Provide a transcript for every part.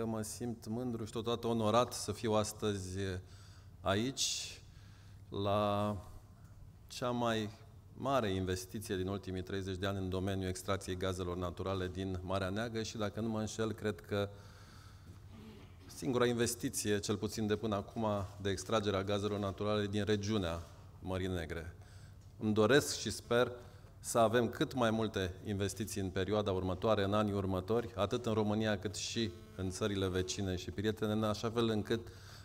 că mă simt mândru și totodată onorat să fiu astăzi aici, la cea mai mare investiție din ultimii 30 de ani în domeniul extracției gazelor naturale din Marea Neagră și, dacă nu mă înșel, cred că singura investiție, cel puțin de până acum, de extragerea gazelor naturale din regiunea Mării Negre. Îmi doresc și sper să avem cât mai multe investiții în perioada următoare, în anii următori, atât în România cât și în țările vecine și prietene, în așa fel încât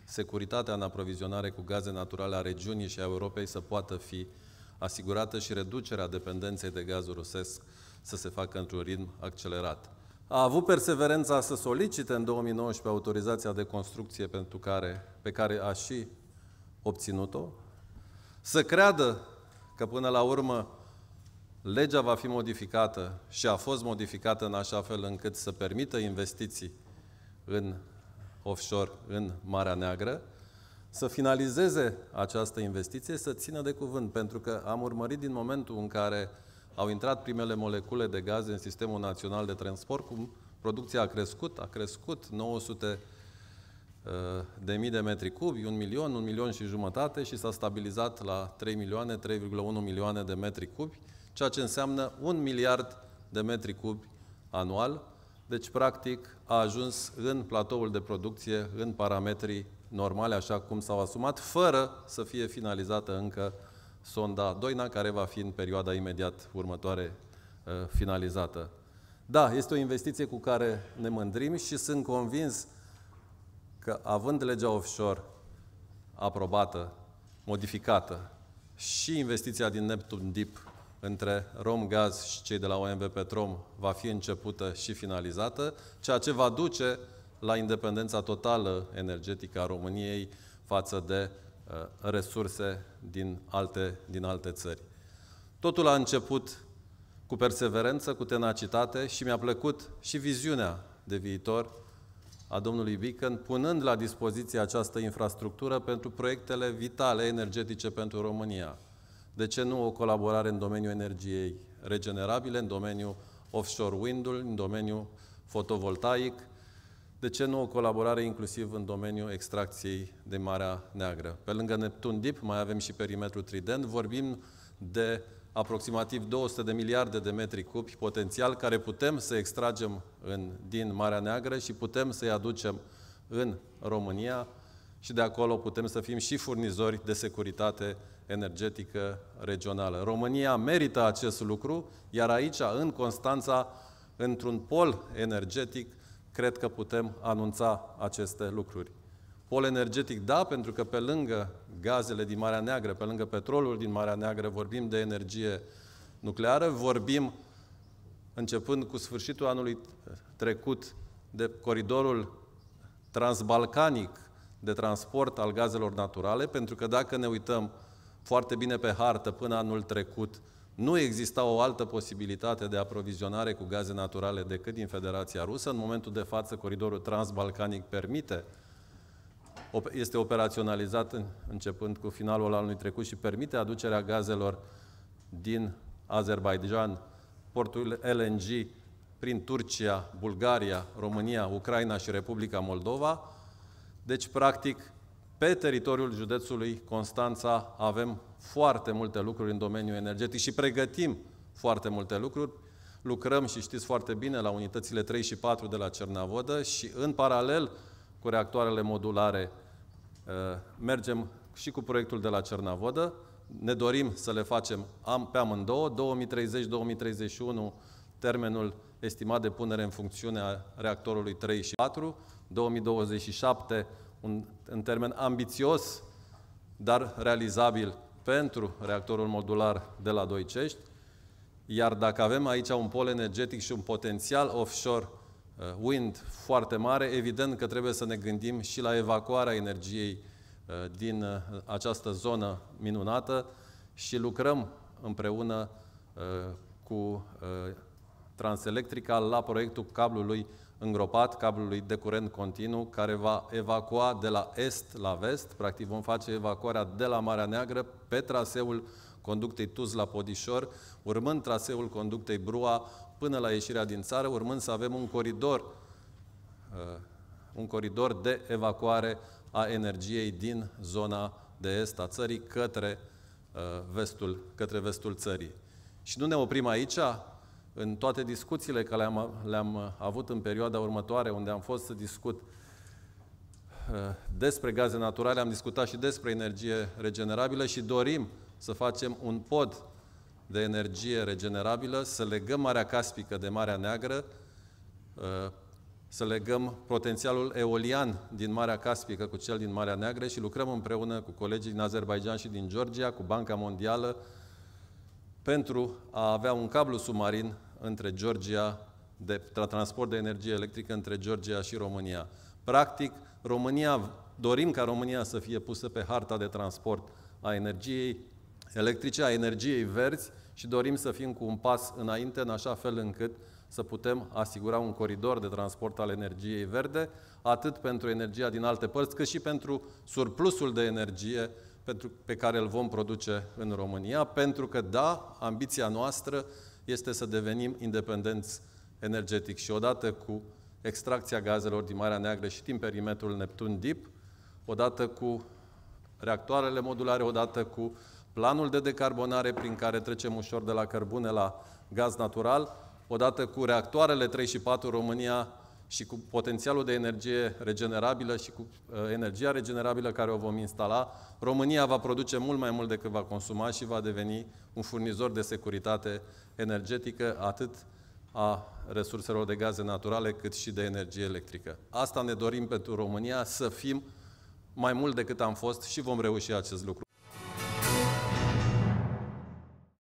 securitatea în aprovizionare cu gaze naturale a regiunii și a Europei să poată fi asigurată și reducerea dependenței de gazul rusesc să se facă într-un ritm accelerat. A avut perseverența să solicite în 2019 autorizația de construcție pentru care, pe care a și obținut-o, să creadă că până la urmă legea va fi modificată și a fost modificată în așa fel încât să permită investiții în offshore, în Marea Neagră, să finalizeze această investiție, să țină de cuvânt, pentru că am urmărit din momentul în care au intrat primele molecule de gaze în sistemul național de transport, cum producția a crescut, a crescut 900 uh, de mii de metri cubi, un milion, un milion și jumătate și s-a stabilizat la 3 milioane, 3,1 milioane de metri cubi ceea ce înseamnă un miliard de metri cubi anual. Deci, practic, a ajuns în platoul de producție, în parametrii normale, așa cum s-au asumat, fără să fie finalizată încă sonda Doina, care va fi în perioada imediat următoare uh, finalizată. Da, este o investiție cu care ne mândrim și sunt convins că având legea offshore aprobată, modificată și investiția din Neptun Deep între RomGaz și cei de la OMV Petrom va fi începută și finalizată, ceea ce va duce la independența totală energetică a României față de uh, resurse din alte, din alte țări. Totul a început cu perseverență, cu tenacitate și mi-a plăcut și viziunea de viitor a domnului Bican, punând la dispoziție această infrastructură pentru proiectele vitale energetice pentru România – de ce nu o colaborare în domeniul energiei regenerabile, în domeniul offshore wind-ul, în domeniul fotovoltaic? De ce nu o colaborare inclusiv în domeniul extracției de Marea Neagră? Pe lângă Neptun Deep mai avem și perimetrul Trident. Vorbim de aproximativ 200 de miliarde de metri cubi potențial care putem să extragem în, din Marea Neagră și putem să-i aducem în România și de acolo putem să fim și furnizori de securitate energetică regională. România merită acest lucru, iar aici, în Constanța, într-un pol energetic, cred că putem anunța aceste lucruri. Pol energetic, da, pentru că pe lângă gazele din Marea Neagră, pe lângă petrolul din Marea Neagră, vorbim de energie nucleară, vorbim, începând cu sfârșitul anului trecut, de coridorul transbalcanic, de transport al gazelor naturale, pentru că dacă ne uităm foarte bine pe hartă până anul trecut, nu exista o altă posibilitate de aprovizionare cu gaze naturale decât din Federația Rusă. În momentul de față, coridorul transbalcanic permite, este operaționalizat începând cu finalul anului trecut și permite aducerea gazelor din Azerbaijan, portul LNG prin Turcia, Bulgaria, România, Ucraina și Republica Moldova, deci, practic, pe teritoriul județului Constanța avem foarte multe lucruri în domeniul energetic și pregătim foarte multe lucruri. Lucrăm și știți foarte bine la unitățile 3 și 4 de la Cernavodă și în paralel cu reactoarele modulare uh, mergem și cu proiectul de la Cernavodă. Ne dorim să le facem pe amândouă, 2030-2031 termenul estimat de punere în funcțiune a reactorului 3 și 4, 2027, un, în termen ambițios, dar realizabil pentru reactorul modular de la Doicești, iar dacă avem aici un pol energetic și un potențial offshore uh, wind foarte mare, evident că trebuie să ne gândim și la evacuarea energiei uh, din uh, această zonă minunată și lucrăm împreună cu Transelectrica la proiectul cablului îngropat, cablului de curent continuu, care va evacua de la est la vest, practic vom face evacuarea de la Marea Neagră pe traseul conductei Tuz la Podișor, urmând traseul conductei Brua până la ieșirea din țară, urmând să avem un coridor, uh, un coridor de evacuare a energiei din zona de est a țării către, uh, vestul, către vestul țării. Și nu ne oprim aici, în toate discuțiile care le-am, le-am uh, avut în perioada următoare, unde am fost să discut uh, despre gaze naturale, am discutat și despre energie regenerabilă și dorim să facem un pod de energie regenerabilă, să legăm Marea Caspică de Marea Neagră, uh, să legăm potențialul eolian din Marea Caspică cu cel din Marea Neagră și lucrăm împreună cu colegii din Azerbaijan și din Georgia, cu Banca Mondială, pentru a avea un cablu submarin între Georgia, de transport de energie electrică între Georgia și România. Practic, România, dorim ca România să fie pusă pe harta de transport a energiei electrice, a energiei verzi și dorim să fim cu un pas înainte, în așa fel încât să putem asigura un coridor de transport al energiei verde, atât pentru energia din alte părți, cât și pentru surplusul de energie pentru, pe care îl vom produce în România, pentru că, da, ambiția noastră este să devenim independenți energetic. Și odată cu extracția gazelor din Marea Neagră și din perimetrul Neptun Deep, odată cu reactoarele modulare, odată cu planul de decarbonare prin care trecem ușor de la cărbune la gaz natural, odată cu reactoarele 3 și 4 România și cu potențialul de energie regenerabilă și cu uh, energia regenerabilă care o vom instala, România va produce mult mai mult decât va consuma și va deveni un furnizor de securitate energetică atât a resurselor de gaze naturale cât și de energie electrică. Asta ne dorim pentru România, să fim mai mult decât am fost și vom reuși acest lucru.